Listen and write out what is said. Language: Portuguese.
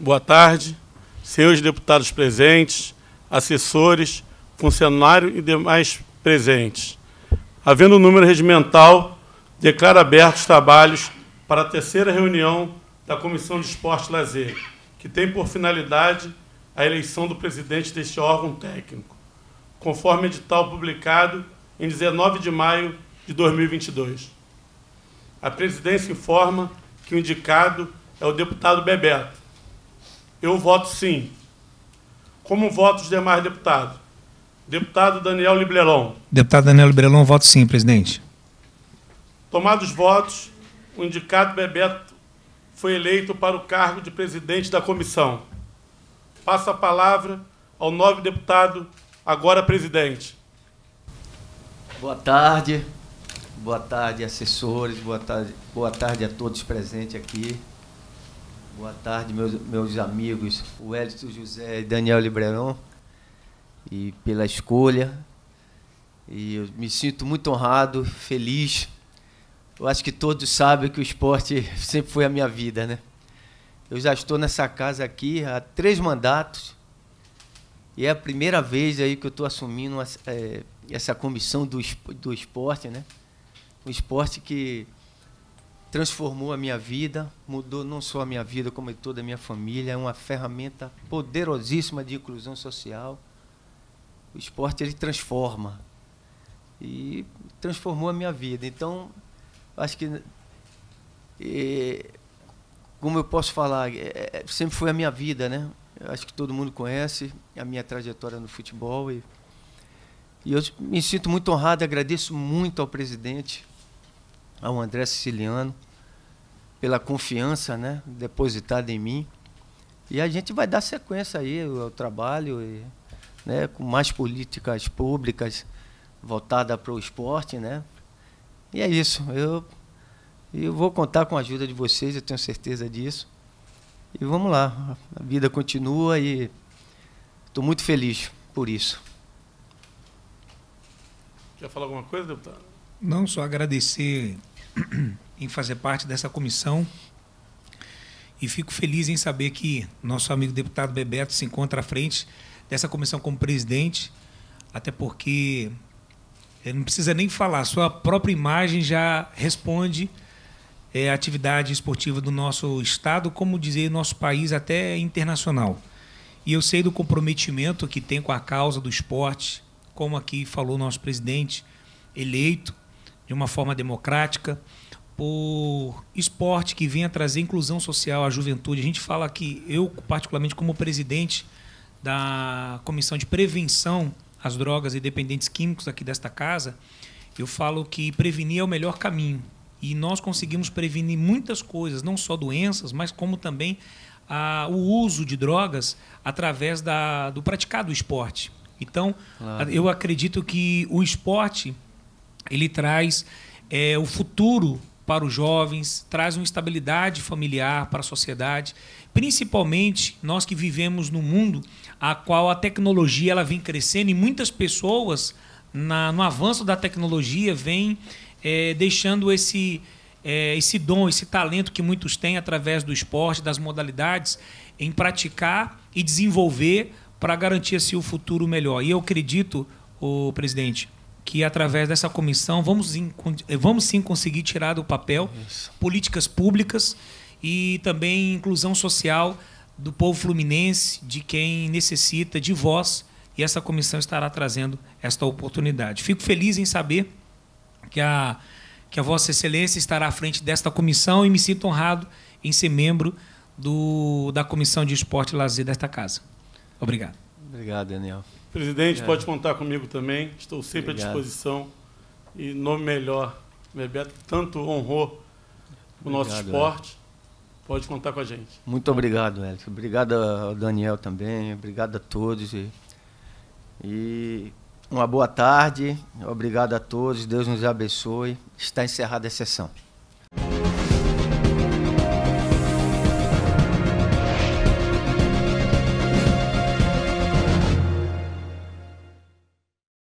Boa tarde, senhores deputados presentes, assessores, funcionário e demais presentes. Havendo o número regimental, declaro abertos os trabalhos para a terceira reunião da Comissão de Esporte e Lazer, que tem por finalidade a eleição do presidente deste órgão técnico, conforme edital publicado em 19 de maio de 2022. A presidência informa que o indicado é o deputado Bebeto, eu voto sim. Como votam os demais deputados? Deputado Daniel Librelon. Deputado Daniel Librelon, voto sim, presidente. Tomados os votos, o indicado Bebeto foi eleito para o cargo de presidente da comissão. Passa a palavra ao nove deputado, agora presidente. Boa tarde. Boa tarde, assessores. Boa tarde, boa tarde a todos presentes aqui. Boa tarde, meus, meus amigos, o Elito José e Daniel Libreron, e pela escolha. E eu me sinto muito honrado, feliz. Eu acho que todos sabem que o esporte sempre foi a minha vida, né? Eu já estou nessa casa aqui há três mandatos e é a primeira vez aí que eu estou assumindo essa, é, essa comissão do, do esporte, né? Um esporte que transformou a minha vida, mudou não só a minha vida, como toda a minha família. É uma ferramenta poderosíssima de inclusão social. O esporte ele transforma e transformou a minha vida. Então, acho que é, como eu posso falar, é, é, sempre foi a minha vida, né? acho que todo mundo conhece a minha trajetória no futebol e, e eu me sinto muito honrado, agradeço muito ao presidente ao André Siciliano pela confiança né, depositada em mim. E a gente vai dar sequência aí ao trabalho, e, né, com mais políticas públicas voltadas para o esporte. Né? E é isso. Eu, eu vou contar com a ajuda de vocês, eu tenho certeza disso. E vamos lá, a vida continua e estou muito feliz por isso. Quer falar alguma coisa, deputado? não só agradecer em fazer parte dessa comissão, e fico feliz em saber que nosso amigo deputado Bebeto se encontra à frente dessa comissão como presidente, até porque ele não precisa nem falar, sua própria imagem já responde é, a atividade esportiva do nosso estado, como dizer, nosso país até internacional. E eu sei do comprometimento que tem com a causa do esporte, como aqui falou nosso presidente eleito, de uma forma democrática, por esporte que venha trazer inclusão social à juventude. A gente fala que eu, particularmente como presidente da Comissão de Prevenção às Drogas e Dependentes Químicos aqui desta casa, eu falo que prevenir é o melhor caminho. E nós conseguimos prevenir muitas coisas, não só doenças, mas como também a, ah, o uso de drogas através da, do praticar do esporte. Então, claro. eu acredito que o esporte ele traz é, o futuro para os jovens, traz uma estabilidade familiar para a sociedade, principalmente nós que vivemos no mundo a qual a tecnologia ela vem crescendo e muitas pessoas na, no avanço da tecnologia vêm é, deixando esse é, esse dom, esse talento que muitos têm através do esporte, das modalidades, em praticar e desenvolver para garantir se assim, o futuro melhor. E eu acredito, o presidente, que através dessa comissão vamos, vamos sim conseguir tirar do papel Isso. políticas públicas e também inclusão social do povo fluminense, de quem necessita de voz, e essa comissão estará trazendo esta oportunidade. Fico feliz em saber que a, que a Vossa Excelência estará à frente desta comissão e me sinto honrado em ser membro do, da Comissão de Esporte e Lazer desta casa. Obrigado. Obrigado, Daniel. Presidente, é. pode contar comigo também. Estou sempre Obrigado. à disposição. E nome melhor, Bebeto tanto honrou o nosso Obrigado, é. esporte. Pode contar com a gente. Muito obrigado, Hélio. Obrigado ao Daniel também, obrigado a todos. E, e, uma boa tarde, obrigado a todos, Deus nos abençoe. Está encerrada a sessão.